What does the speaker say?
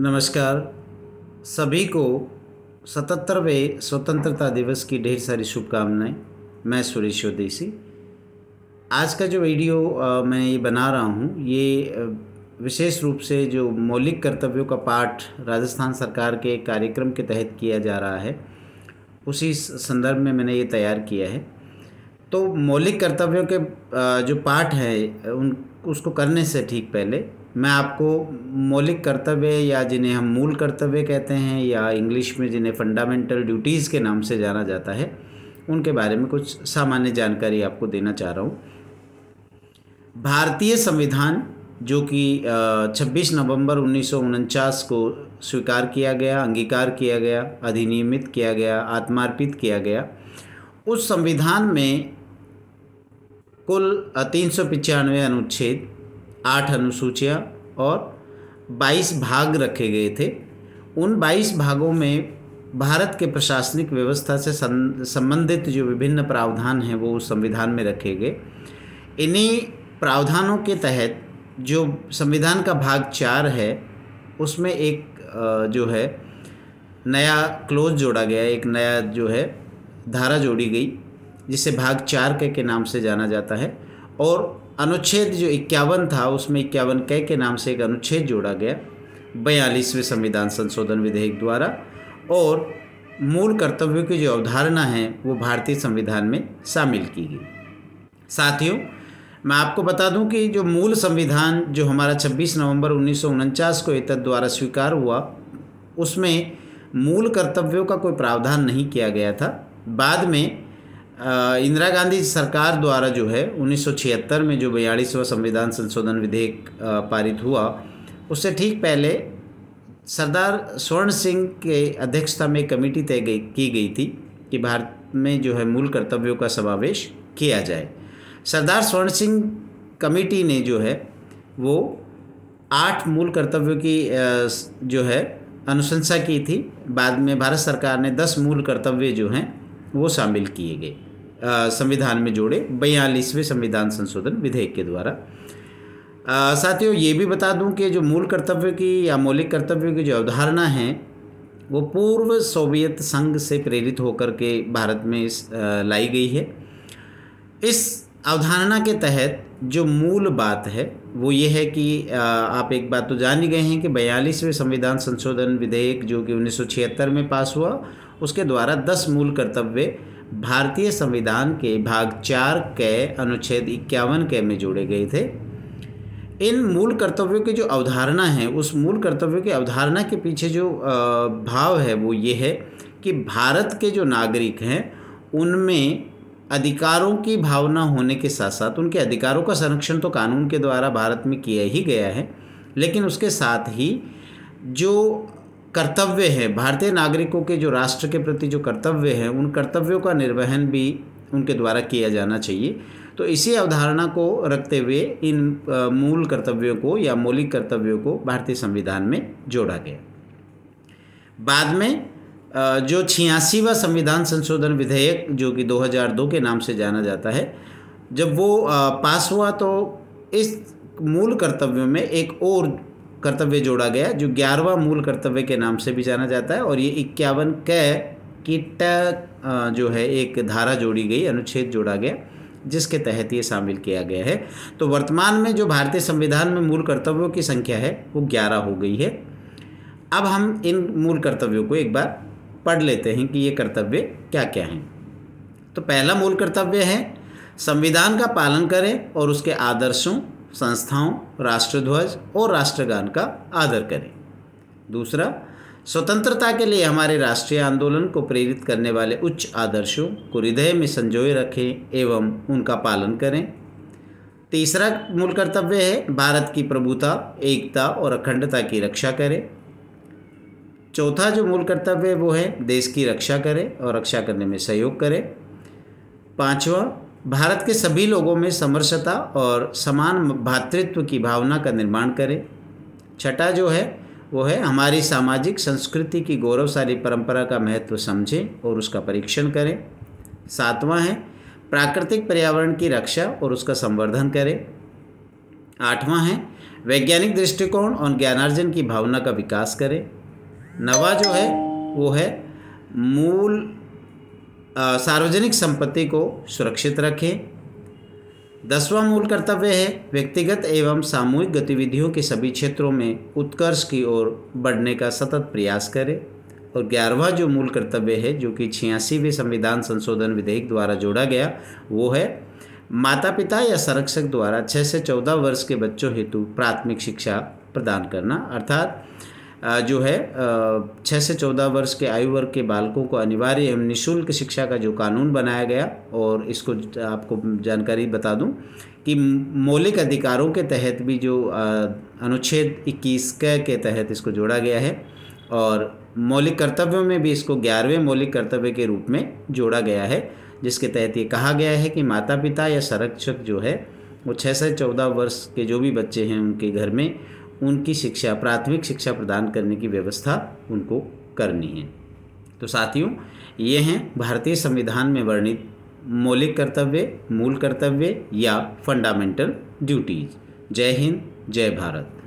नमस्कार सभी को सतहत्तरवें स्वतंत्रता दिवस की ढेर सारी शुभकामनाएं मैं सुरेश ओदेसी आज का जो वीडियो मैं ये बना रहा हूँ ये विशेष रूप से जो मौलिक कर्तव्यों का पाठ राजस्थान सरकार के कार्यक्रम के तहत किया जा रहा है उसी संदर्भ में मैंने ये तैयार किया है तो मौलिक कर्तव्यों के जो पाठ है उन उसको करने से ठीक पहले मैं आपको मौलिक कर्तव्य या जिन्हें हम मूल कर्तव्य कहते हैं या इंग्लिश में जिन्हें फंडामेंटल ड्यूटीज़ के नाम से जाना जाता है उनके बारे में कुछ सामान्य जानकारी आपको देना चाह रहा हूँ भारतीय संविधान जो कि 26 नवंबर उन्नीस को स्वीकार किया गया अंगीकार किया गया अधिनियमित किया गया आत्मार्पित किया गया उस संविधान में कुल तीन अनुच्छेद आठ अनुसूचियाँ और बाईस भाग रखे गए थे उन बाईस भागों में भारत के प्रशासनिक व्यवस्था से संबंधित जो विभिन्न प्रावधान हैं वो संविधान में रखे गए इन्हीं प्रावधानों के तहत जो संविधान का भाग चार है उसमें एक जो है नया क्लोज जोड़ा गया एक नया जो है धारा जोड़ी गई जिसे भाग चार के, के नाम से जाना जाता है और अनुच्छेद जो इक्यावन था उसमें इक्यावन कै के नाम से एक अनुच्छेद जोड़ा गया बयालीसवें संविधान संशोधन विधेयक द्वारा और मूल कर्तव्यों की जो अवधारणा है वो भारतीय संविधान में शामिल की गई साथियों मैं आपको बता दूं कि जो मूल संविधान जो हमारा 26 नवंबर उन्नीस को एतद द्वारा स्वीकार हुआ उसमें मूल कर्तव्यों का कोई प्रावधान नहीं किया गया था बाद में इंदिरा गांधी सरकार द्वारा जो है 1976 में जो बयालीसवा संविधान संशोधन विधेयक पारित हुआ उससे ठीक पहले सरदार स्वर्ण सिंह के अध्यक्षता में कमेटी तय की गई थी कि भारत में जो है मूल कर्तव्यों का समावेश किया जाए सरदार स्वर्ण सिंह कमेटी ने जो है वो आठ मूल कर्तव्यों की जो है अनुशंसा की थी बाद में भारत सरकार ने दस मूल कर्तव्य जो हैं वो शामिल किए गए संविधान में जोड़े बयालीसवें संविधान संशोधन विधेयक के द्वारा साथियों ये भी बता दूं कि जो मूल कर्तव्य की या मौलिक कर्तव्य की जो अवधारणा है वो पूर्व सोवियत संघ से प्रेरित होकर के भारत में इस लाई गई है इस अवधारणा के तहत जो मूल बात है वो ये है कि आप एक बात तो जान ही गए हैं कि बयालीसवें संविधान संशोधन विधेयक जो कि 1976 में पास हुआ उसके द्वारा दस मूल कर्तव्य भारतीय संविधान के भाग चार के अनुच्छेद इक्यावन के में जोड़े गए थे इन मूल कर्तव्यों की जो अवधारणा है उस मूल कर्तव्यों की अवधारणा के पीछे जो भाव है वो ये है कि भारत के जो नागरिक हैं उनमें अधिकारों की भावना होने के साथ साथ उनके अधिकारों का संरक्षण तो कानून के द्वारा भारत में किया ही गया है लेकिन उसके साथ ही जो कर्तव्य है भारतीय नागरिकों के जो राष्ट्र के प्रति जो कर्तव्य है उन कर्तव्यों का निर्वहन भी उनके द्वारा किया जाना चाहिए तो इसी अवधारणा को रखते हुए इन मूल कर्तव्यों को या मौलिक कर्तव्यों को भारतीय संविधान में जोड़ा गया बाद में जो छियासीवा संविधान संशोधन विधेयक जो कि 2002 के नाम से जाना जाता है जब वो पास हुआ तो इस मूल कर्तव्यों में एक और कर्तव्य जोड़ा गया जो ग्यारहवा मूल कर्तव्य के नाम से भी जाना जाता है और ये इक्यावन क की ट जो है एक धारा जोड़ी गई अनुच्छेद जोड़ा गया जिसके तहत ये शामिल किया गया है तो वर्तमान में जो भारतीय संविधान में मूल कर्तव्यों की संख्या है वो ग्यारह हो गई है अब हम इन मूल कर्तव्यों को एक बार पढ़ लेते हैं कि ये कर्तव्य क्या क्या हैं तो पहला मूल कर्तव्य है संविधान का पालन करें और उसके आदर्शों संस्थाओं राष्ट्रध्वज और राष्ट्रगान का आदर करें दूसरा स्वतंत्रता के लिए हमारे राष्ट्रीय आंदोलन को प्रेरित करने वाले उच्च आदर्शों को हृदय में संजोए रखें एवं उनका पालन करें तीसरा मूल कर्तव्य है भारत की प्रभुता एकता और अखंडता की रक्षा करें चौथा जो मूल कर्तव्य है वो है देश की रक्षा करें और रक्षा करने में सहयोग करें पांचवा भारत के सभी लोगों में समरसता और समान भातृत्व की भावना का निर्माण करें छठा जो है वो है हमारी सामाजिक संस्कृति की गौरवशाली परंपरा का महत्व समझें और उसका परीक्षण करें सातवां है प्राकृतिक पर्यावरण की रक्षा और उसका संवर्धन करें आठवां है वैज्ञानिक दृष्टिकोण और ज्ञानार्जन की भावना का विकास करें नवा जो है वो है मूल सार्वजनिक संपत्ति को सुरक्षित रखें दसवां मूल कर्तव्य है व्यक्तिगत एवं सामूहिक गतिविधियों के सभी क्षेत्रों में उत्कर्ष की ओर बढ़ने का सतत प्रयास करें और ग्यारहवा जो मूल कर्तव्य है जो कि छियासीवें संविधान संशोधन विधेयक द्वारा जोड़ा गया वो है माता पिता या संरक्षक द्वारा छः से चौदह वर्ष के बच्चों हेतु प्राथमिक शिक्षा प्रदान करना अर्थात जो है छः से चौदह वर्ष के आयु वर्ग के बालकों को अनिवार्य एवं निःशुल्क शिक्षा का जो कानून बनाया गया और इसको आपको जानकारी बता दूं कि मौलिक अधिकारों के तहत भी जो अनुच्छेद इक्कीस क के तहत इसको जोड़ा गया है और मौलिक कर्तव्यों में भी इसको ग्यारहवें मौलिक कर्तव्य के रूप में जोड़ा गया है जिसके तहत ये कहा गया है कि माता पिता या संरक्षक जो है वो छः से चौदह वर्ष के जो भी बच्चे हैं उनके घर में उनकी शिक्षा प्राथमिक शिक्षा प्रदान करने की व्यवस्था उनको करनी है तो साथियों ये हैं भारतीय संविधान में वर्णित मौलिक कर्तव्य मूल कर्तव्य या फंडामेंटल ड्यूटीज जय हिंद जय भारत